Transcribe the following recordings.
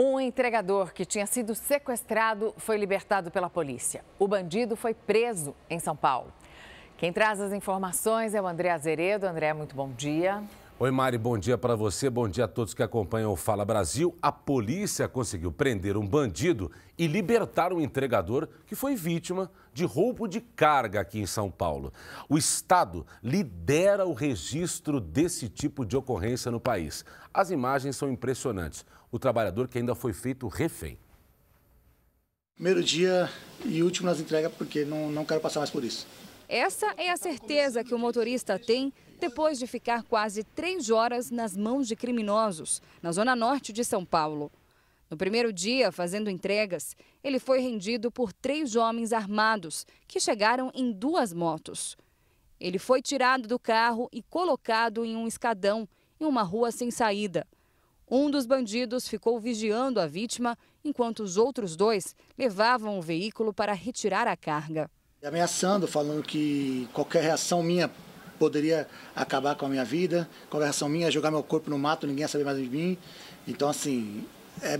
Um entregador que tinha sido sequestrado foi libertado pela polícia. O bandido foi preso em São Paulo. Quem traz as informações é o André Azeredo. André, muito bom dia. Oi, Mari, bom dia para você, bom dia a todos que acompanham o Fala Brasil. A polícia conseguiu prender um bandido e libertar um entregador que foi vítima de roubo de carga aqui em São Paulo. O Estado lidera o registro desse tipo de ocorrência no país. As imagens são impressionantes. O trabalhador que ainda foi feito refém. Primeiro dia e último nas entregas, porque não, não quero passar mais por isso. Essa é a certeza que o motorista tem depois de ficar quase três horas nas mãos de criminosos, na zona norte de São Paulo. No primeiro dia, fazendo entregas, ele foi rendido por três homens armados, que chegaram em duas motos. Ele foi tirado do carro e colocado em um escadão, em uma rua sem saída. Um dos bandidos ficou vigiando a vítima, enquanto os outros dois levavam o veículo para retirar a carga. Ameaçando, falando que qualquer reação minha poderia acabar com a minha vida, conversão minha, é jogar meu corpo no mato, ninguém ia saber mais de mim. Então, assim, é,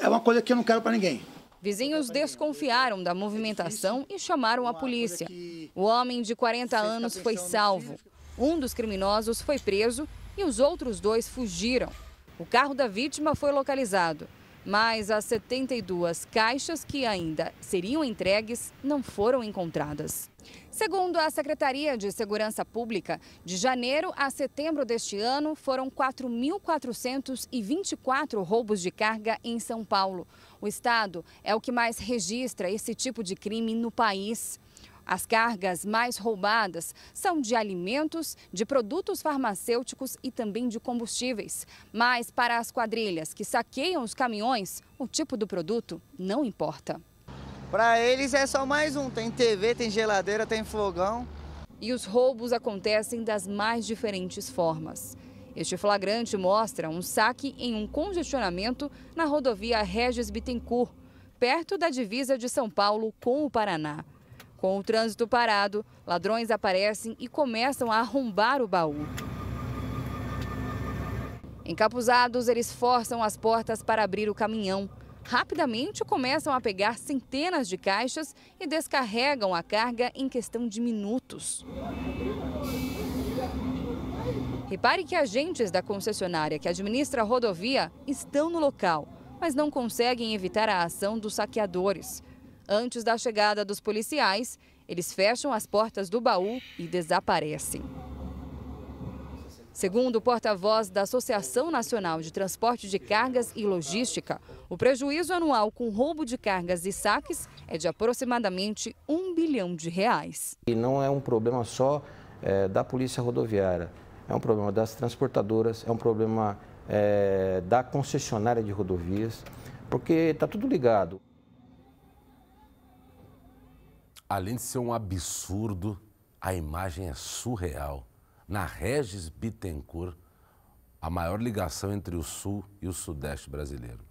é uma coisa que eu não quero para ninguém. Vizinhos desconfiaram da movimentação e chamaram a polícia. O homem de 40 anos foi salvo. Um dos criminosos foi preso e os outros dois fugiram. O carro da vítima foi localizado mas as 72 caixas que ainda seriam entregues não foram encontradas. Segundo a Secretaria de Segurança Pública, de janeiro a setembro deste ano foram 4.424 roubos de carga em São Paulo. O estado é o que mais registra esse tipo de crime no país. As cargas mais roubadas são de alimentos, de produtos farmacêuticos e também de combustíveis. Mas para as quadrilhas que saqueiam os caminhões, o tipo do produto não importa. Para eles é só mais um: tem TV, tem geladeira, tem fogão. E os roubos acontecem das mais diferentes formas. Este flagrante mostra um saque em um congestionamento na rodovia Regis Bittencourt, perto da divisa de São Paulo com o Paraná. Com o trânsito parado, ladrões aparecem e começam a arrombar o baú. Encapuzados, eles forçam as portas para abrir o caminhão. Rapidamente começam a pegar centenas de caixas e descarregam a carga em questão de minutos. Repare que agentes da concessionária que administra a rodovia estão no local, mas não conseguem evitar a ação dos saqueadores. Antes da chegada dos policiais, eles fecham as portas do baú e desaparecem. Segundo o porta-voz da Associação Nacional de Transporte de Cargas e Logística, o prejuízo anual com roubo de cargas e saques é de aproximadamente um bilhão de reais. E não é um problema só é, da Polícia Rodoviária, é um problema das transportadoras, é um problema é, da concessionária de rodovias, porque está tudo ligado. Além de ser um absurdo, a imagem é surreal. Na Regis Bittencourt, a maior ligação entre o Sul e o Sudeste brasileiro.